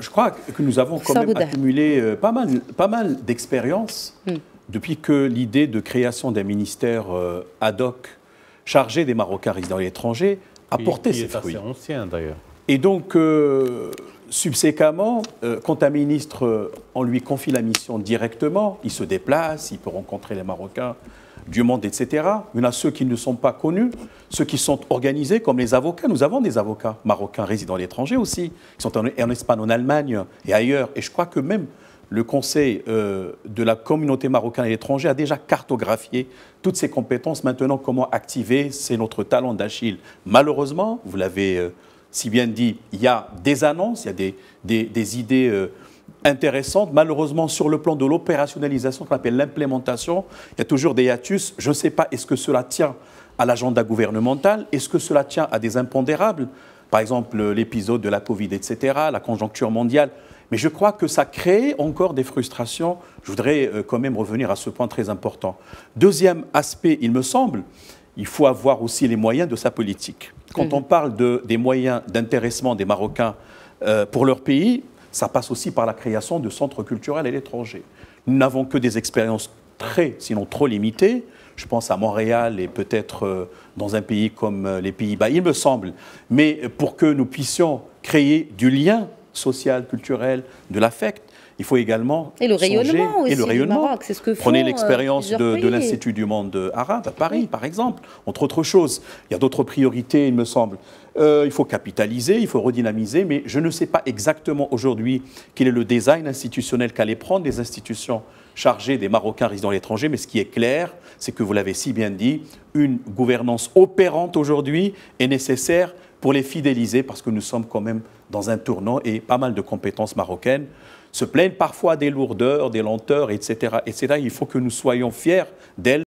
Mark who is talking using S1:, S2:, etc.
S1: je crois que nous avons quand même accumulé euh, pas mal, pas mal d'expériences hmm. depuis que l'idée de création d'un ministère euh, ad hoc chargé des Marocains résidents à l'étranger a porté ses fruits. C'est assez ancien d'ailleurs. Et donc, euh, subséquemment, euh, quand un ministre, euh, on lui confie la mission directement, il se déplace, il peut rencontrer les Marocains du monde, etc. Il y en a ceux qui ne sont pas connus, ceux qui sont organisés comme les avocats. Nous avons des avocats marocains résidant à l'étranger aussi, qui sont en, Espagne, en Allemagne et ailleurs. Et je crois que même le Conseil euh, de la communauté marocaine à l'étranger a déjà cartographié toutes ces compétences. Maintenant, comment activer C'est notre talent d'Achille. Malheureusement, vous l'avez si bien dit, il y a des annonces, il y a des, idées euh, intéressantes. Malheureusement, sur le plan de l'opérationnalisation, qu'on appelle l'implémentation, il y a toujours des hiatus. Je ne sais pas, est-ce que cela tient à l'agenda gouvernemental Est-ce que cela tient à des impondérables Par exemple, euh, l'épisode de la Covid, etc., la conjoncture mondiale. Mais je crois que ça crée encore des frustrations. Je voudrais euh, quand même revenir à ce point très important. Deuxième aspect, il me semble, il faut avoir aussi les moyens de sa politique. Quand mmh. on parle des moyens d'intéressement des Marocains euh, pour leur pays, ça passe aussi par la création de centres culturels à l'étranger. Nous n'avons que des expériences très, sinon trop limitées. Je pense à Montréal et peut-être euh, dans un pays comme euh, les Pays-Bas, il me semble. Mais pour que nous puissions créer du lien social, culturel, de l'affect. Il faut également et le rayonnement et le rayonnement. Du ce Prenez euh, l'expérience de, l'Institut du monde euh, arabe à Paris, par exemple, entre autres choses. Il y a d'autres priorités, il me semble. Euh, il faut capitaliser, il faut redynamiser, mais je ne sais pas exactement aujourd'hui quel est le design institutionnel qu'allaient prendre les institutions chargées des Marocains résidant à l'étranger, mais ce qui est clair, c'est que vous l'avez si bien dit, une gouvernance opérante aujourd'hui est nécessaire pour les fidéliser, parce que nous sommes quand même dans un tournant et pas mal de compétences marocaines se plaignent parfois des lourdeurs, des lenteurs, etc. etc. Il faut que nous soyons fiers d'elles